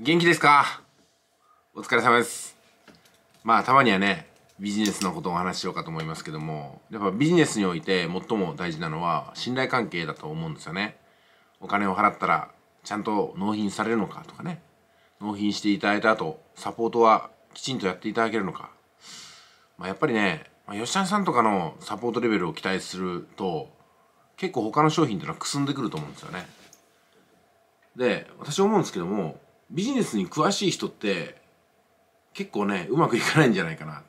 元気ですかお疲れ様です。まあ、たまにはね、ビジネスのことをお話ししようかと思いますけども、やっぱビジネスにおいて最も大事なのは信頼関係だと思うんですよね。お金を払ったらちゃんと納品されるのかとかね。納品していただいた後、サポートはきちんとやっていただけるのか。まあ、やっぱりね、まあ、吉田さんとかのサポートレベルを期待すると、結構他の商品っていうのはくすんでくると思うんですよね。で、私思うんですけども、ビジネスに詳しい人って結構ねうまくいかないんじゃないかなと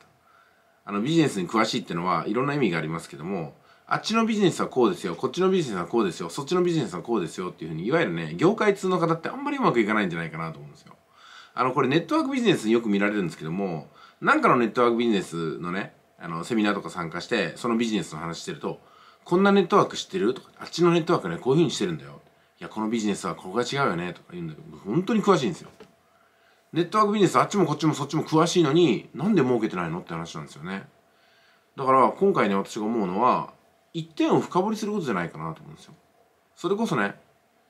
あのビジネスに詳しいってのはいろんな意味がありますけどもあっちのビジネスはこうですよこっちのビジネスはこうですよそっちのビジネスはこうですよっていうふうにいわゆるね業界通の方ってあんまりうまくいかないんじゃないかなと思うんですよあのこれネットワークビジネスによく見られるんですけどもなんかのネットワークビジネスのねあのセミナーとか参加してそのビジネスの話してるとこんなネットワーク知ってるとかあっちのネットワークねこういうふうにしてるんだよいやこのビジネスはここが違うよねとか言うんだけど本当に詳しいんですよネットワークビジネスあっちもこっちもそっちも詳しいのになんで儲けてないのって話なんですよねだから今回ね私が思うのは一点を深掘りすることじゃないかなと思うんですよそれこそね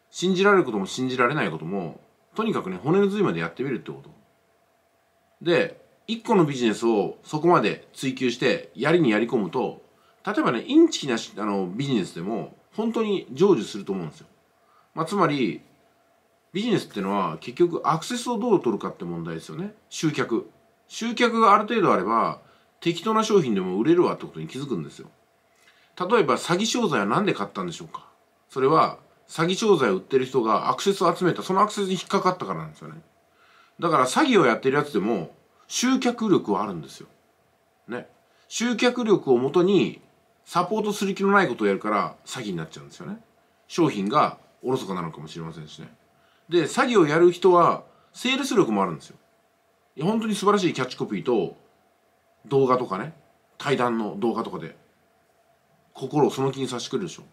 信じられることも信じられないこともとにかくね骨の髄までやってみるってことで一個のビジネスをそこまで追求してやりにやり込むと例えばねインチキなあのビジネスでも本当に成就すると思うんですよまあ、つまりビジネスっていうのは結局アクセスをどう取るかって問題ですよね集客集客がある程度あれば適当な商品でも売れるわってことに気づくんですよ例えば詐欺商材は何で買ったんでしょうかそれは詐欺商材を売ってる人がアクセスを集めたそのアクセスに引っかかったからなんですよねだから詐欺をやってるやつでも集客力はあるんですよね集客力をもとにサポートする気のないことをやるから詐欺になっちゃうんですよね商品がおろそかなのかもしれませんしねで詐欺をやる人はセールス力もあるんですよいや本当に素晴らしいキャッチコピーと動画とかね対談の動画とかで心をその気にさしてくるでしょ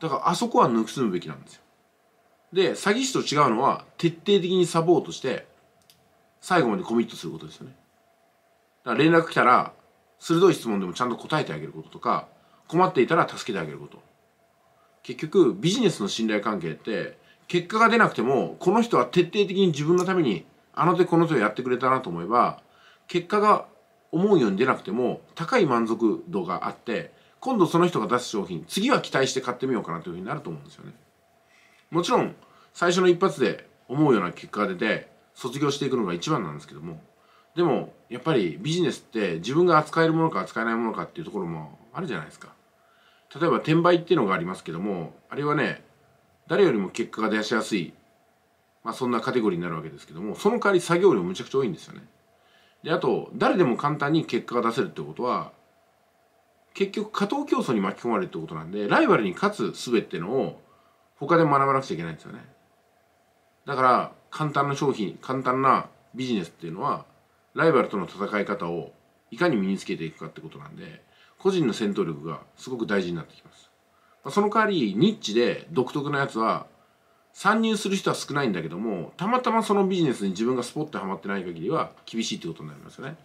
だからあそこはすむべきなんですよで詐欺師と違うのは徹底的にサポートして最後までコミットすることですよねだから連絡来たら鋭い質問でもちゃんと答えてあげることとか困っていたら助けてあげること結局ビジネスの信頼関係って結果が出なくてもこの人は徹底的に自分のためにあの手この手をやってくれたなと思えば結果が思うように出なくても高い満足度があって今度その人が出す商品次は期待して買ってみようかなというふうになると思うんですよね。もちろん最初の一発で思うような結果が出て卒業していくのが一番なんですけどもでもやっぱりビジネスって自分が扱えるものか扱えないものかっていうところもあるじゃないですか。例えば転売っていうのがありますけどもあれはね誰よりも結果が出しやすい、まあ、そんなカテゴリーになるわけですけどもその代わり作業量むちゃくちゃ多いんですよね。であと誰でも簡単に結果が出せるってことは結局過当競争に巻き込まれるってことなんでライバルに勝つ術っていうのを他で学ばなくちゃいけないんですよね。だから簡単な商品簡単なビジネスっていうのはライバルとの戦い方をいかに身につけていくかってことなんで個人の戦闘力がすごく大事になってきます。まあ、その代わりニッチで独特なやつは参入する人は少ないんだけどもたまたまそのビジネスに自分がスポッとはまってない限りは厳しいってことになりますよね。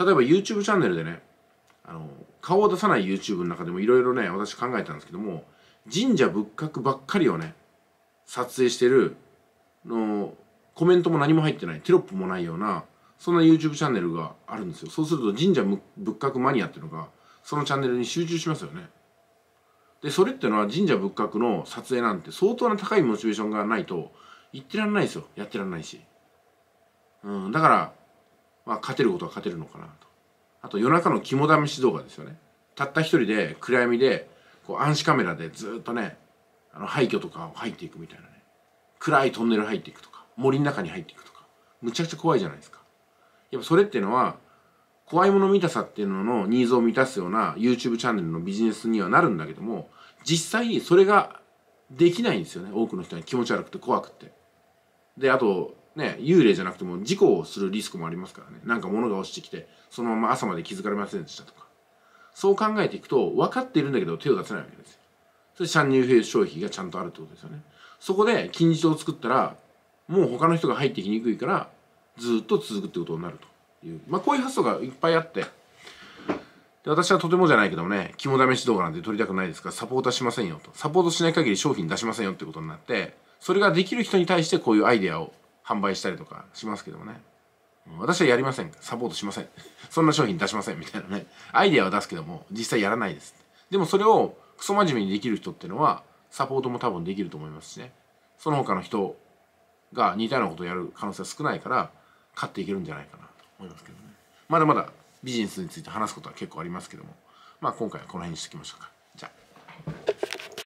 例えば YouTube チャンネルでねあの顔を出さない YouTube の中でもいろいろね私考えたんですけども神社仏閣ばっかりをね撮影してるのコメントも何も入ってないテロップもないようなそんな YouTube チャンネルがあるんですよそうすると神社仏閣マニアっていうのがそのチャンネルに集中しますよねでそれってのは神社仏閣の撮影なんて相当な高いモチベーションがないと言ってらんないですよやってらんないし、うん、だから、まあ、勝てることは勝てるのかなとあと夜中の肝試し動画ですよねたった一人で暗闇でこう暗視カメラでずっとねあの廃墟とかを入っていくみたいなね暗いトンネル入っていくとか森の中に入っていくとかむちゃくちゃ怖いじゃないですかやっぱそれっていうのは怖いもの見たさっていうののニーズを満たすような YouTube チャンネルのビジネスにはなるんだけども、実際それができないんですよね。多くの人に気持ち悪くて怖くて。で、あと、ね、幽霊じゃなくても事故をするリスクもありますからね。なんか物が落ちてきて、そのまま朝まで気づかれませんでしたとか。そう考えていくと、分かっているんだけど手を出せないわけですよ。それ、参入消費がちゃんとあるってことですよね。そこで金字塔を作ったら、もう他の人が入ってきにくいから、ずっと続くってことになると。いう、まあ、こういう発想がいっぱいあってで私はとてもじゃないけどもね肝試し動画なんて撮りたくないですからサポートしませんよとサポートしない限り商品出しませんよってことになってそれができる人に対してこういうアイデアを販売したりとかしますけどもね私はやりませんサポートしません そんな商品出しませんみたいなねアイデアは出すけども実際やらないですでもそれをクソ真面目にできる人っていうのはサポートも多分できると思いますしねその他の人が似たようなことをやる可能性は少ないから勝っていけるんじゃないかな思いますけどねまだまだビジネスについて話すことは結構ありますけどもまあ今回はこの辺にしておきましょうか。